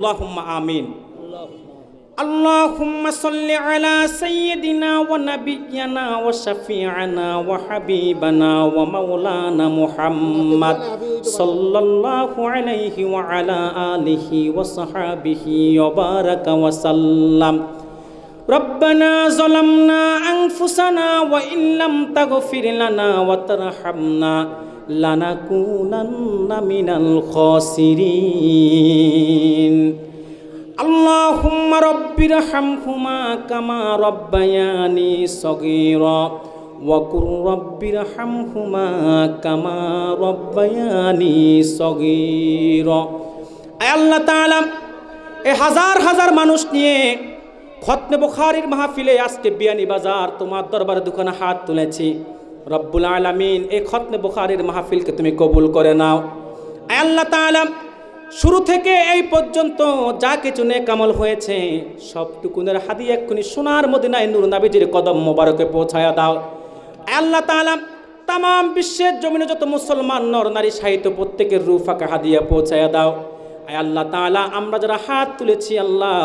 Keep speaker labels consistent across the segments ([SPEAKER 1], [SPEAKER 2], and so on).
[SPEAKER 1] اللهم آمين اللهم صل على سيدنا ونبينا وشفيعنا وحبيبنا ومولانا محمد صلى الله عليه وعلى آله وصحابه وبارك وسلم ربنا ظلمنا أنفسنا وإن لم تغفر لنا وترحمنا لنكونن من الخاسرين اللهم رب ارحمهما كما ربياني صغيرا وقل رب ارحمهما كما ربياني صغيرا আল্লাহ তাআলা এ হাজার হাজার মানুষ নিয়ে খতনে বুখারির মাহফিলে আজকে বিয়ানি বাজার তোমার দরবারে দুখানা হাত তুলেছি রব্বুল আলমিন এই খতনে বুখারির মাহফিলকে তুমি কবুল করে নাও আল্লাহ তালাম শুরু থেকে এই পর্যন্ত যা কিছু কামল হয়েছে সবটুকুনের হাদি এক্ষুনি সোনার মদিনায় নূর নাবিজির কদম মোবারকে পৌঁছায়া দাও আল্লাহ তালাম তাম বিশ্বের জমিনে যত মুসলমান নর নারী সাহিত্য প্রত্যেকের রুফাকে হাদিয়া পৌঁছায়া দাও আল্লাহ তালা আমরা যারা হাত তুলেছি আল্লাহ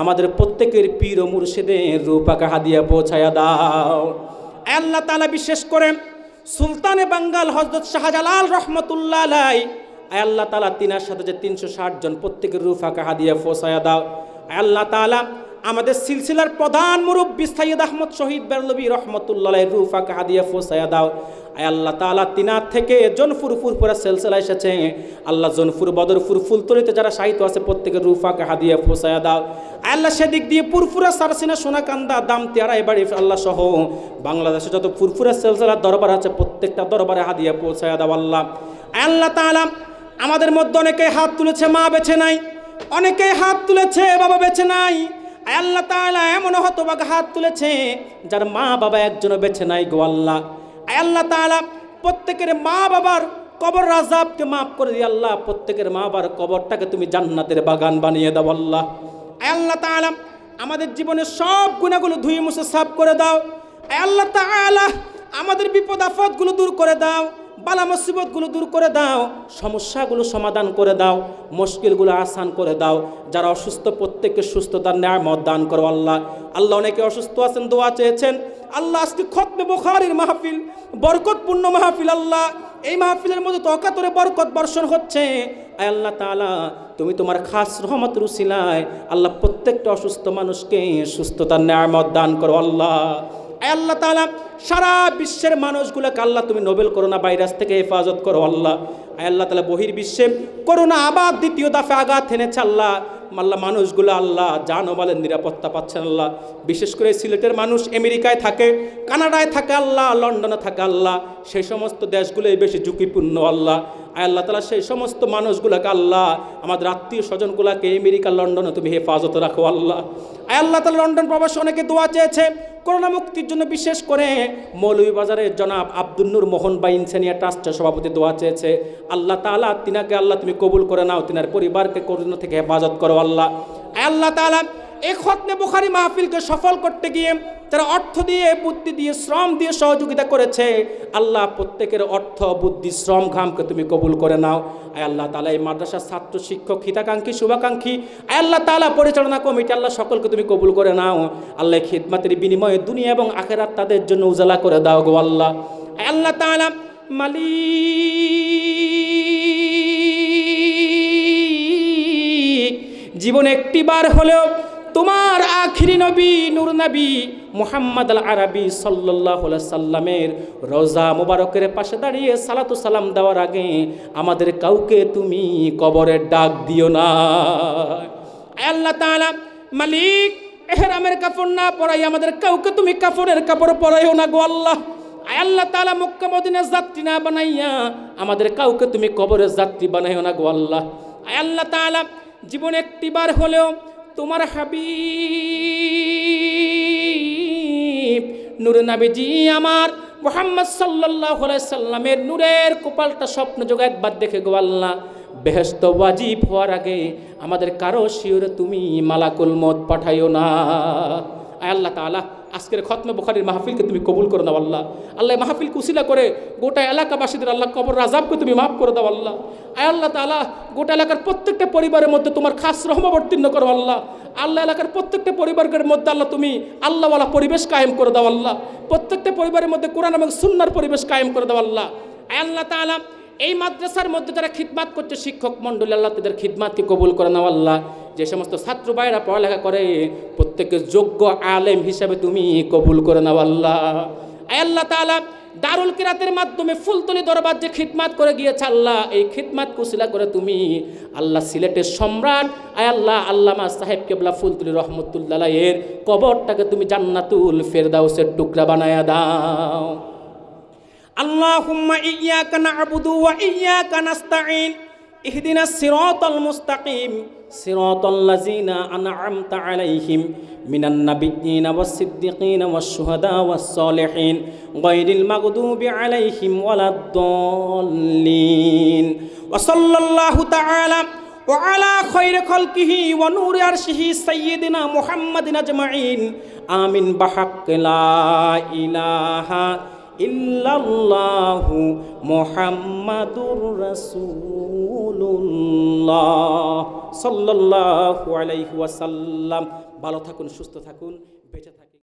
[SPEAKER 1] আমাদের প্রত্যেকের পীর ও মুর্শিদের রূপাকা হাদিয়া পৌঁছায়া দাও আল্লাহ তালা বিশেষ করে সুলতানে বাঙ্গাল হজরত শাহজালাল রহমতুল্লাহ আলাই আল্লাহ তালা তিনার সাথে যে তিনশো জন প্রত্যেকের রুফাকা হাদিয়া পৌঁছায়া দাও আল্লাহ তালা আমাদের সিলসিলার প্রধান মুরব্বী সাইয়দ আহমদ শহীদ বেরলবী রহমতুল্লাহ রুফাকে কাহাদিয়া ফোসায়া দাও আয় আল্লাহ তালা তিনার থেকে জনফুর ফুরফুরা সিলসিলা এসেছে আল্লাহ জনফুর বদরফুর ফুলতলিতে যারা সাহিত্য আছে প্রত্যেকের রুফাকে হাদিয়া ফোসায়া দাও আল্লাহ সেদিক দিয়ে পুরফুরা সারসিনা সোনাকান্দা দাম তেয়ারা এবার আল্লাহ সহ বাংলাদেশে যত ফুরফুরা সিলসিলার দরবার আছে প্রত্যেকটা দরবারে হাদিয়া পৌঁছায়া দাও আল্লাহ আল্লাহ তালা আমাদের মধ্যে অনেকে হাত তুলেছে মা বেছে নাই অনেকেই হাত তুলেছে বাবা বেছে নাই আল্লাহ তালা এমন হতবাগা হাত তুলেছে যার মা বাবা একজন বেছে নাই গো আল্লাহ আল্লাহ তালা প্রত্যেকের মা বাবার কবর রাজাবকে মাফ করে দিয়ে আল্লাহ প্রত্যেকের মা বাবার কবরটাকে তুমি জান্নাতের বাগান বানিয়ে দাও আল্লাহ আল্লাহ তালা আমাদের জীবনের সব গুণাগুলো ধুয়ে মুছে সাফ করে দাও আল্লাহ তালা আমাদের বিপদ আফদগুলো দূর করে দাও বালা মুসিবতগুলো দূর করে দাও সমস্যাগুলো সমাধান করে দাও মুশকিলগুলো আসান করে দাও যারা অসুস্থ প্রত্যেককে সুস্থতার ন্যায়ামত দান করো আল্লাহ আল্লাহ অনেকে অসুস্থ আছেন দোয়া চেয়েছেন আল্লাহ আজকে খতমে বুখারির মাহফিল বরকতপূর্ণ মাহফিল আল্লাহ এই মাহফিলের মধ্যে তকাতরে বরকত বর্ষণ হচ্ছে আল্লাহ তালা তুমি তোমার খাস রহমত রুসিলায় আল্লাহ প্রত্যেকটা অসুস্থ মানুষকে সুস্থতার ন্যায়ামত দান করো আল্লাহ আল্লাহ তালা সারা বিশ্বের মানুষগুলোকে আল্লাহ তুমি নোবেল করোনা ভাইরাস থেকে হেফাজত করো আল্লাহ আল্লাহ তালা বহির বিশ্বে করোনা আবার দ্বিতীয় দাফে আঘাত হেনেছে আল্লাহ মাল্লা মানুষগুলো আল্লাহ বলেন নিরাপত্তা পাচ্ছেন আল্লাহ বিশেষ করে সিলেটের মানুষ আমেরিকায় থাকে কানাডায় থাকে আল্লাহ লন্ডনে থাকে আল্লাহ সেই সমস্ত দেশগুলোই বেশি ঝুঁকিপূর্ণ আল্লাহ আল্লাহ তালা সেই সমস্ত মানুষগুলোকে আল্লাহ আমাদের আত্মীয় স্বজনগুলোকে আমেরিকা লন্ডনে তুমি হেফাজত রাখো আল্লাহ আল্লাহ তালা লন্ডন প্রবাসী অনেকে দোয়া চেয়েছে করোনা মুক্তির জন্য বিশেষ করে মৌলভীবাজারের জনাব আব্দুল্নুর মোহন বা ইনসানিয়া ট্রাস্টের সভাপতি দোয়া চেয়েছে আল্লাহ তালা তিনাকে আল্লাহ তুমি কবুল করে নাও তিনার পরিবারকে করোনা থেকে হেফাজত করো আল্লাহ আল্লাহ তালা এই খতনে বুখারি মাহফিলকে সফল করতে গিয়ে তারা অর্থ দিয়ে বুদ্ধি দিয়ে শ্রম দিয়ে সহযোগিতা করেছে আল্লাহ প্রত্যেকের অর্থ বুদ্ধি শ্রম ঘামকে তুমি কবুল করে নাও আয় আল্লাহ তালা এই মাদ্রাসার ছাত্র শিক্ষক হিতাকাঙ্ক্ষী শুভাকাঙ্ক্ষী আয় আল্লাহ তালা পরিচালনা কমিটি আল্লাহ সকলকে তুমি কবুল করে নাও আল্লাহ খিদমাতের বিনিময়ে দুনিয়া এবং আখেরাত তাদের জন্য উজালা করে দাও গো আল্লাহ আয় আল্লাহ তালা মালি জীবন একটিবার হলেও তোমার আখিরি নবী নূর নবী মোহাম্মদ আল আরবি সাল্লাহ সাল্লামের রোজা মোবারকের পাশে দাঁড়িয়ে সালাতু সালাম দেওয়ার আগে আমাদের কাউকে তুমি কবরের ডাক দিও না আল্লাহ মালিক এহরামের কাপড় না পরাই আমাদের কাউকে তুমি কাপড়ের কাপড় পরাইও না গো আল্লাহ আল্লাহ তালা মক্কা যাত্রী না বানাইয়া আমাদের কাউকে তুমি কবরের যাত্রী বানাইও না গো আল্লাহ আল্লাহ তালা একটিবার হলেও তোমার হাবিব নূর নাবিজি আমার মোহাম্মদ সাল্লাহ সাল্লামের নূরের কপালটা স্বপ্ন যোগ একবার দেখে গোয়াল্লা বেহস্ত ওয়াজিব হওয়ার আগে আমাদের কারো শিওরে তুমি মালাকুল মত পাঠাইও না আল্লাহ তালা আজকের খতমে বোখারির মাহফিলকে তুমি কবুল করে দাও আল্লাহ আল্লাহ মাহফিল কুসিলা করে গোটা এলাকাবাসীদের আল্লাহ কবর রাজাবকে তুমি মাফ করে দাও আল্লাহ আয় আল্লাহ তালা গোটা এলাকার প্রত্যেকটা পরিবারের মধ্যে তোমার খাস রহমাবর্তীর্ণ করো আল্লাহ আল্লাহ এলাকার প্রত্যেকটা পরিবারের মধ্যে আল্লাহ তুমি আল্লাহওয়ালা পরিবেশ কায়েম করে দাও আল্লাহ প্রত্যেকটা পরিবারের মধ্যে কোরআন এবং সুন্নার পরিবেশ কায়েম করে দাও আল্লাহ আয় আল্লাহ তালা এই মাদ্রাসার মধ্যে যারা খিদমাত করছে শিক্ষক মণ্ডলী আল্লাহ তাদের খিদমাতকে কবুল করে নাও আল্লাহ যে সমস্ত ছাত্র ভাইরা পড়ালেখা করে প্রত্যেকের যোগ্য আলেম হিসাবে তুমি কবুল করে নাও আল্লাহ আল্লাহ তালা দারুল কিরাতের মাধ্যমে ফুলতলি দরবার যে খিদমাত করে গিয়েছে আল্লাহ এই খিদমাত কুশিলা করে তুমি আল্লাহ সিলেটের সম্রাট আয় আল্লাহ আল্লামা সাহেব কেবলা ফুলতলি রহমতুল্লাহ এর কবরটাকে তুমি জান্নাতুল ফেরদাউসের টুকরা বানায়া দাও আল্লাহুম্মা ইয়াকা না'বুদু ওয়া ইয়াকা নাস্তাঈন ইহদিনাস সিরাতাল মুস্তাকিম সিরাতাল লাযিনা আন'আমতা আলাইহিম মিনান নাবিয়্যিনা ওয়াস সিদ্দিকিনা ওয়াস শুহাদা ওয়াস সালিহিন গায়রিল মাগদুবি আলাইহিম ওয়ালাদ-দাল্লিন ওয়া সাল্লাল্লাহু তাআলা وعلى خير خلقه ونور عرشه سيدنا محمد اجمعين آمين بحق لا إله إلا ইল্লাল্লাহু মোহাম্মাদুর রাসূলুল্লাহ সাল্লাল্লাহু আলাইহি ওয়াসাল্লাম ভালো থাকুন সুস্থ থাকুন বেঁচে থাকুন